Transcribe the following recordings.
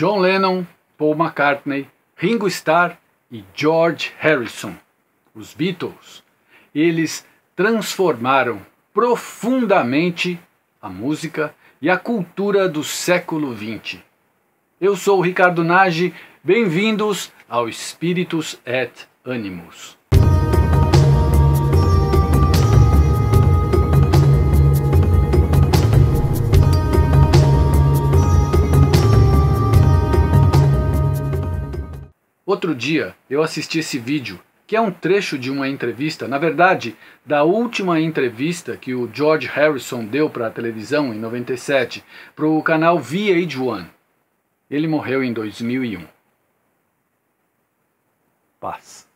John Lennon, Paul McCartney, Ringo Starr e George Harrison, os Beatles. Eles transformaram profundamente a música e a cultura do século XX. Eu sou o Ricardo Nage, bem-vindos ao Espíritos et Animus. Outro dia eu assisti esse vídeo, que é um trecho de uma entrevista, na verdade, da última entrevista que o George Harrison deu para a televisão em 97, para o canal VH1. Ele morreu em 2001. Paz.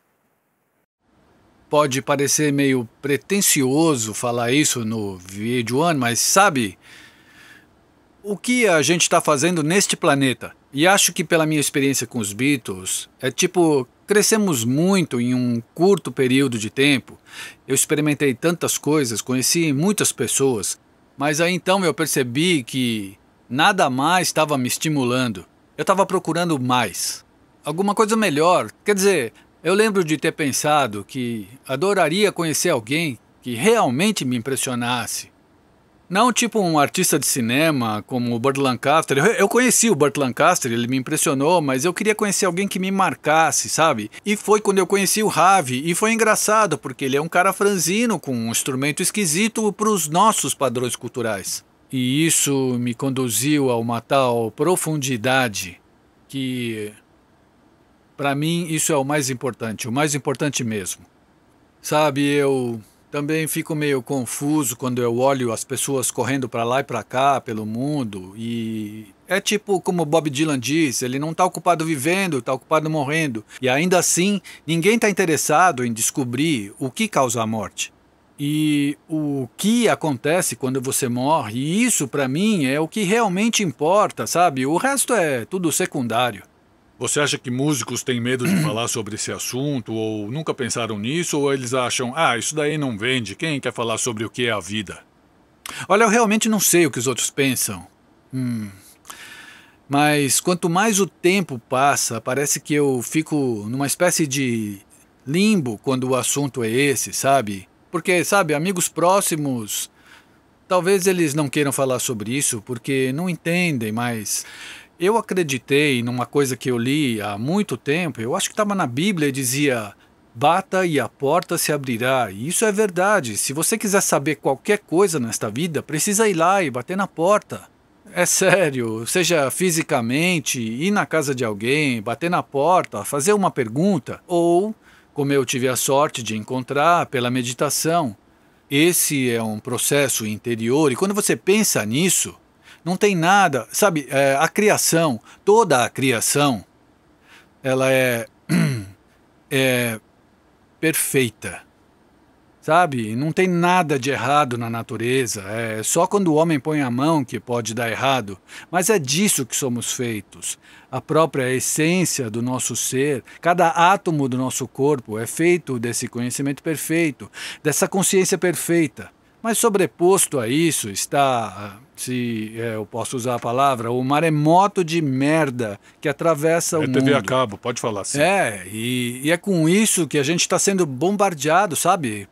Pode parecer meio pretensioso falar isso no VH1, mas sabe, o que a gente está fazendo neste planeta. E acho que, pela minha experiência com os Beatles, é tipo crescemos muito em um curto período de tempo. Eu experimentei tantas coisas, conheci muitas pessoas, mas aí então eu percebi que nada mais estava me estimulando. Eu estava procurando mais, alguma coisa melhor. Quer dizer, eu lembro de ter pensado que adoraria conhecer alguém que realmente me impressionasse, não tipo um artista de cinema como o Burt Lancaster. Eu, eu conheci o Burt Lancaster, ele me impressionou, mas eu queria conhecer alguém que me marcasse, sabe? E foi quando eu conheci o Ravi, e foi engraçado, porque ele é um cara franzino com um instrumento esquisito para os nossos padrões culturais. E isso me conduziu a uma tal profundidade que para mim, isso é o mais importante, o mais importante mesmo. Sabe, eu também fico meio confuso quando eu olho as pessoas correndo para lá e para cá pelo mundo e é tipo como Bob Dylan diz, ele não está ocupado vivendo, está ocupado morrendo. E ainda assim, ninguém está interessado em descobrir o que causa a morte e o que acontece quando você morre. isso, para mim, é o que realmente importa, sabe? O resto é tudo secundário. Você acha que músicos têm medo de falar sobre esse assunto ou nunca pensaram nisso ou eles acham, ah, isso daí não vende, quem quer falar sobre o que é a vida? Olha, eu realmente não sei o que os outros pensam. Hum. Mas quanto mais o tempo passa, parece que eu fico numa espécie de limbo quando o assunto é esse, sabe? Porque, sabe, amigos próximos, talvez eles não queiram falar sobre isso porque não entendem, mas eu acreditei numa coisa que eu li há muito tempo, eu acho que estava na Bíblia, e dizia: bata e a porta se abrirá. E isso é verdade. Se você quiser saber qualquer coisa nesta vida, precisa ir lá e bater na porta. É sério, seja fisicamente, ir na casa de alguém, bater na porta, fazer uma pergunta, ou, como eu tive a sorte de encontrar pela meditação, esse é um processo interior e quando você pensa nisso, não tem nada, sabe? É, a criação, toda a criação, ela é, é perfeita, sabe? Não tem nada de errado na natureza. É só quando o homem põe a mão que pode dar errado. Mas é disso que somos feitos. A própria essência do nosso ser, cada átomo do nosso corpo é feito desse conhecimento perfeito, dessa consciência perfeita. Mas sobreposto a isso está, se é, eu posso usar a palavra, o maremoto de merda que atravessa é o TV mundo. É TV a cabo, pode falar. Sim. É, e, e é com isso que a gente está sendo bombardeado, sabe?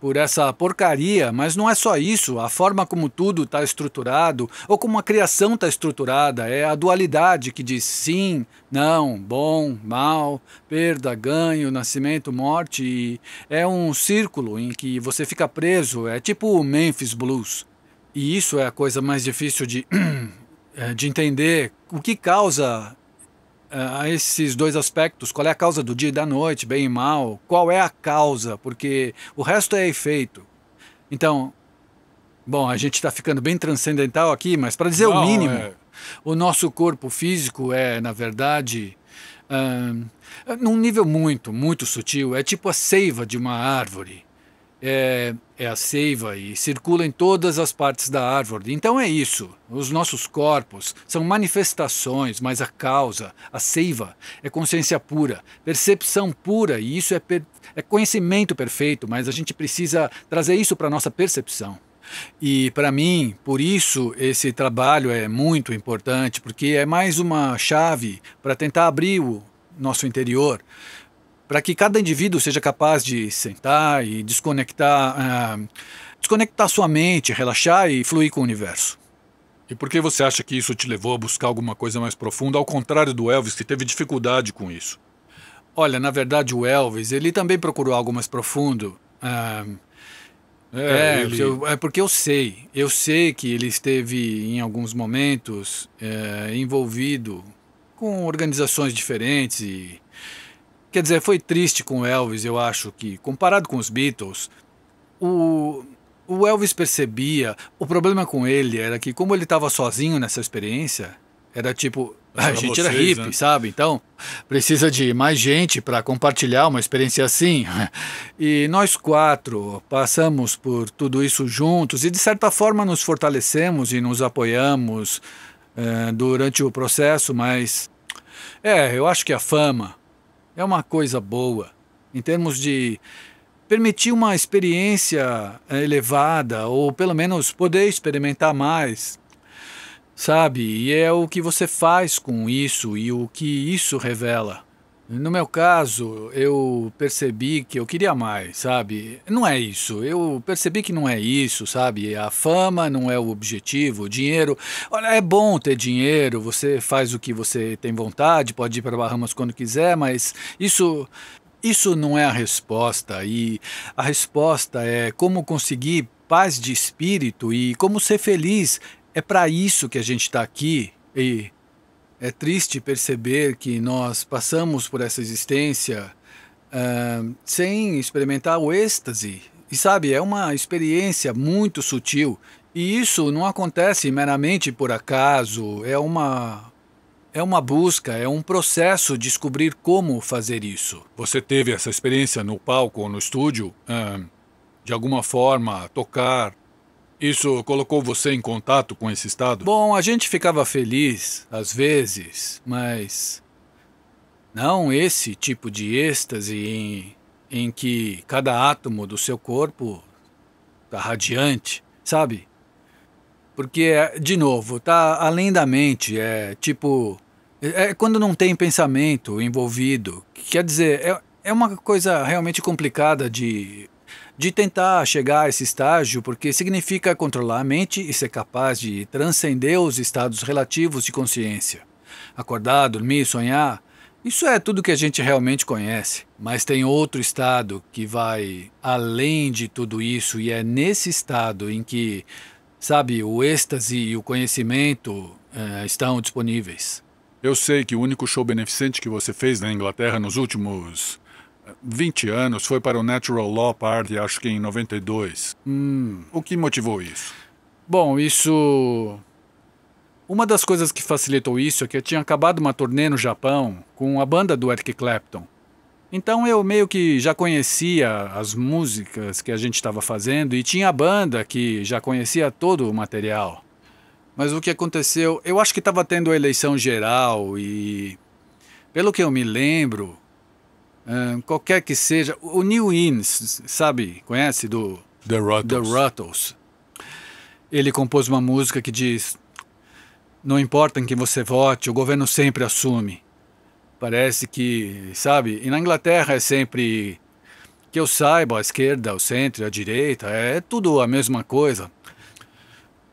por essa porcaria, mas não é só isso, a forma como tudo está estruturado ou como a criação está estruturada, é a dualidade que diz sim, não, bom, mal, perda, ganho, nascimento, morte, e é um círculo em que você fica preso, é tipo o Memphis Blues. E isso é a coisa mais difícil de, eh, de entender o que causa a esses dois aspectos, qual é a causa do dia e da noite, bem e mal, qual é a causa, porque o resto é efeito. Então, bom, a gente está ficando bem transcendental aqui, mas para dizer Não, o mínimo, é... o nosso corpo físico é, na verdade, hum, num nível muito, muito sutil, é tipo a seiva de uma árvore é, é a seiva e circula em todas as partes da árvore. Então é isso. Os nossos corpos são manifestações, mas a causa, a seiva, é consciência pura, percepção pura, e isso é, per é conhecimento perfeito, mas a gente precisa trazer isso para a nossa percepção. E para mim, por isso, esse trabalho é muito importante, porque é mais uma chave para tentar abrir o nosso interior para que cada indivíduo seja capaz de sentar e desconectar, uh, desconectar sua mente, relaxar e fluir com o universo. E por que você acha que isso te levou a buscar alguma coisa mais profunda, ao contrário do Elvis, que teve dificuldade com isso? Olha, na verdade, o Elvis, ele também procurou algo mais profundo. Ah, é, é, ele... eu, é, porque eu sei, eu sei que ele esteve em alguns momentos é, envolvido com organizações diferentes e Quer dizer, foi triste com Elvis, eu acho que, comparado com os Beatles, o, o Elvis percebia. O problema com ele era que, como ele estava sozinho nessa experiência, era tipo. Ah, a gente vocês, era hippie, né? sabe? Então, precisa de mais gente para compartilhar uma experiência assim. E nós quatro passamos por tudo isso juntos e, de certa forma, nos fortalecemos e nos apoiamos eh, durante o processo, mas. É, eu acho que a fama é uma coisa boa. Em termos de permitir uma experiência eh, elevada, ou pelo menos poder experimentar mais, sabe? E é o que você faz com isso e o que isso revela. No meu caso, eu percebi que eu queria mais, sabe? Não é isso. Eu percebi que não é isso, sabe? A fama não é o objetivo, o dinheiro. Olha, é bom ter dinheiro, você faz o que você tem vontade, pode ir para Bahamas quando quiser, mas isso isso não é a resposta. E a resposta é como conseguir paz de espírito e como ser feliz. É para isso que a gente está aqui. E é triste perceber que nós passamos por essa existência uh, sem experimentar o êxtase. E sabe, é uma experiência muito sutil. E isso não acontece meramente por acaso. É uma é uma busca, é um processo descobrir como fazer isso. Você teve essa experiência no palco ou no estúdio? Ah, de alguma forma, tocar, isso colocou você em contato com esse estado? Bom, a gente ficava feliz, às vezes, mas. Não esse tipo de êxtase em, em que cada átomo do seu corpo está radiante, sabe? Porque, de novo, tá além da mente, é tipo. É, é quando não tem pensamento envolvido. Quer dizer, é, é uma coisa realmente complicada de de tentar chegar a esse estágio, porque significa controlar a mente e ser capaz de transcender os estados relativos de consciência. Acordar, dormir, sonhar, isso é tudo que a gente realmente conhece. Mas tem outro estado que vai além de tudo isso, e é nesse estado em que, sabe, o êxtase e o conhecimento eh, estão disponíveis. Eu sei que o único show beneficente que você fez na Inglaterra nos últimos 20 anos, foi para o Natural Law Party, acho que em 92. Hum, o que motivou isso? Bom, isso. Uma das coisas que facilitou isso é que eu tinha acabado uma turnê no Japão com a banda do Eric Clapton. Então eu meio que já conhecia as músicas que a gente estava fazendo e tinha a banda que já conhecia todo o material. Mas o que aconteceu? Eu acho que estava tendo a eleição geral e. Pelo que eu me lembro, um, ah, qualquer que seja. O New Innes, sabe? Conhece? Do The Ruttles. The Ruttles. Ele compôs uma música que diz: Não importa em quem você vote, o governo sempre assume. Parece que, sabe? E na Inglaterra é sempre. Que eu saiba, a esquerda, o centro, a direita, é tudo a mesma coisa.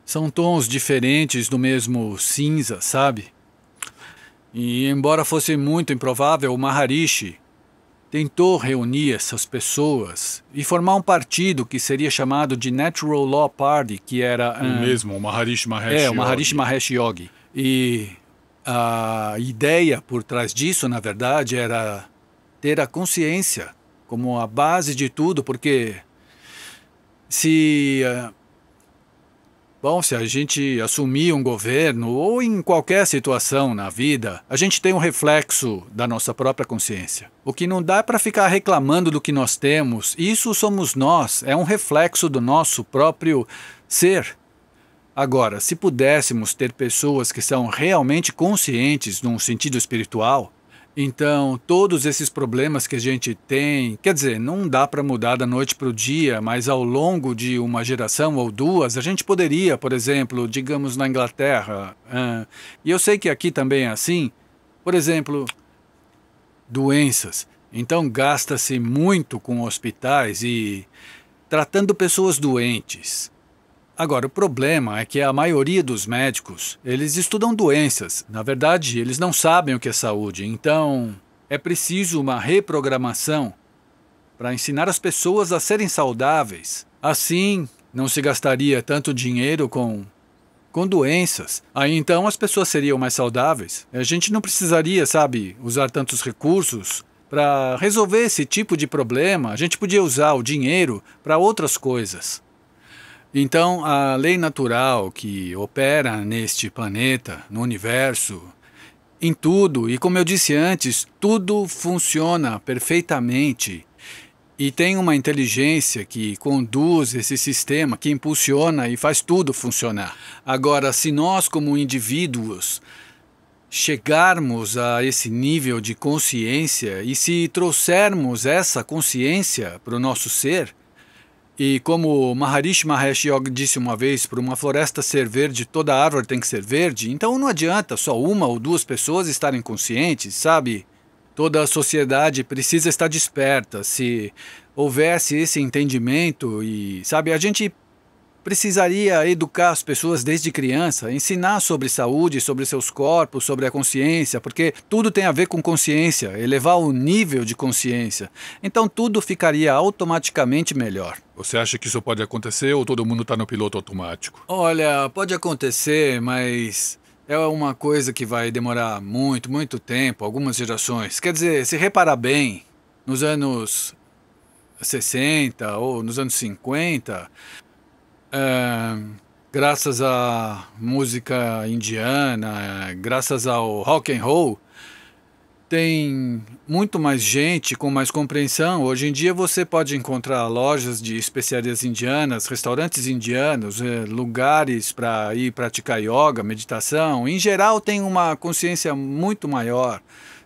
São tons diferentes do mesmo cinza, sabe? E embora fosse muito improvável, o Maharishi, tentou reunir essas pessoas e formar um partido que seria chamado de Natural Law Party, que era... Um, o ah, mesmo, o Maharishi Mahesh Yogi. É, o Maharishi Mahesh Yogi. E a ideia por trás disso, na verdade, era ter a consciência como a base de tudo, porque se... Uh, Bom, se a gente assumir um governo ou em qualquer situação na vida, a gente tem um reflexo da nossa própria consciência. O que não dá para ficar reclamando do que nós temos, isso somos nós, é um reflexo do nosso próprio ser. Agora, se pudéssemos ter pessoas que são realmente conscientes num sentido espiritual, então, todos esses problemas que a gente tem, quer dizer, não dá para mudar da noite para o dia, mas ao longo de uma geração ou duas, a gente poderia, por exemplo, digamos na Inglaterra, uh, e eu sei que aqui também é assim, por exemplo, doenças. Então, gasta-se muito com hospitais e tratando pessoas doentes. Agora, o problema é que a maioria dos médicos, eles estudam doenças. Na verdade, eles não sabem o que é saúde. Então, é preciso uma reprogramação para ensinar as pessoas a serem saudáveis. Assim, não se gastaria tanto dinheiro com com doenças. Aí então as pessoas seriam mais saudáveis. A gente não precisaria, sabe, usar tantos recursos para resolver esse tipo de problema. A gente podia usar o dinheiro para outras coisas. Então, a lei natural que opera neste planeta, no universo, em tudo, e como eu disse antes, tudo funciona perfeitamente. E tem uma inteligência que conduz esse sistema, que impulsiona e faz tudo funcionar. Agora, se nós, como indivíduos, chegarmos a esse nível de consciência e se trouxermos essa consciência para o nosso ser, e como Maharishi Mahesh Yoga disse uma vez, para uma floresta ser verde, toda árvore tem que ser verde, então não adianta só uma ou duas pessoas estarem conscientes, sabe? Toda a sociedade precisa estar desperta. Se houvesse esse entendimento e, sabe, a gente precisaria educar as pessoas desde criança, ensinar sobre saúde, sobre seus corpos, sobre a consciência, porque tudo tem a ver com consciência, elevar o nível de consciência. Então tudo ficaria automaticamente melhor. Você acha que isso pode acontecer ou todo mundo está no piloto automático? Olha, pode acontecer, mas é uma coisa que vai demorar muito, muito tempo algumas gerações. Quer dizer, se reparar bem, nos anos 60 ou nos anos 50, é, graças à música indiana, é, graças ao rock and roll, tem muito mais gente com mais compreensão. Hoje em dia você pode encontrar lojas de especiarias indianas, restaurantes indianos, é, lugares para ir praticar yoga, meditação. Em geral, tem uma consciência muito maior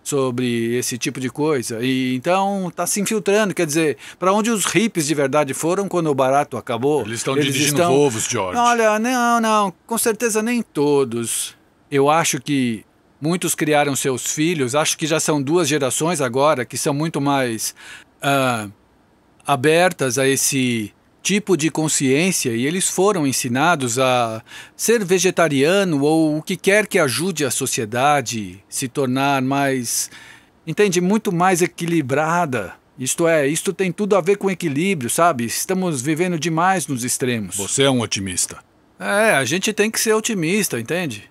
sobre esse tipo de coisa. E então está se infiltrando, quer dizer, para onde os hippies de verdade foram quando o barato acabou? Eles estão dirigindo estão... Volvos, George. Olha, não, não, com certeza nem todos. Eu acho que muitos criaram seus filhos, acho que já são duas gerações agora que são muito mais uh, abertas a esse tipo de consciência e eles foram ensinados a ser vegetariano ou o que quer que ajude a sociedade se tornar mais, entende, muito mais equilibrada. Isto é, isto tem tudo a ver com equilíbrio, sabe? Estamos vivendo demais nos extremos. Você é um otimista. É, a gente tem que ser otimista, entende?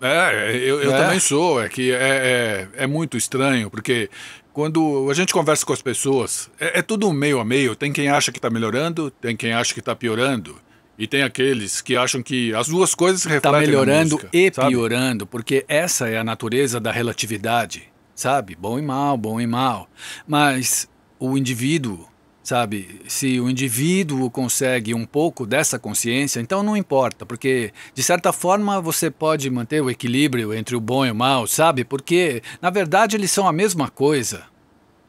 É, eu, eu é. também sou. É que é, é, é muito estranho, porque quando a gente conversa com as pessoas, é, é tudo um meio a meio. Tem quem acha que está melhorando, tem quem acha que está piorando. E tem aqueles que acham que as duas coisas tá refletem Está melhorando música, e sabe? piorando, porque essa é a natureza da relatividade, sabe? Bom e mal, bom e mal. Mas o indivíduo, sabe? Se o indivíduo consegue um pouco dessa consciência, então não importa, porque de certa forma você pode manter o equilíbrio entre o bom e o mal, sabe? Porque na verdade eles são a mesma coisa.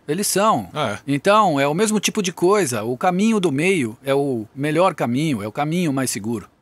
Eles são. É. Então é o mesmo tipo de coisa. O caminho do meio é o melhor caminho, é o caminho mais seguro.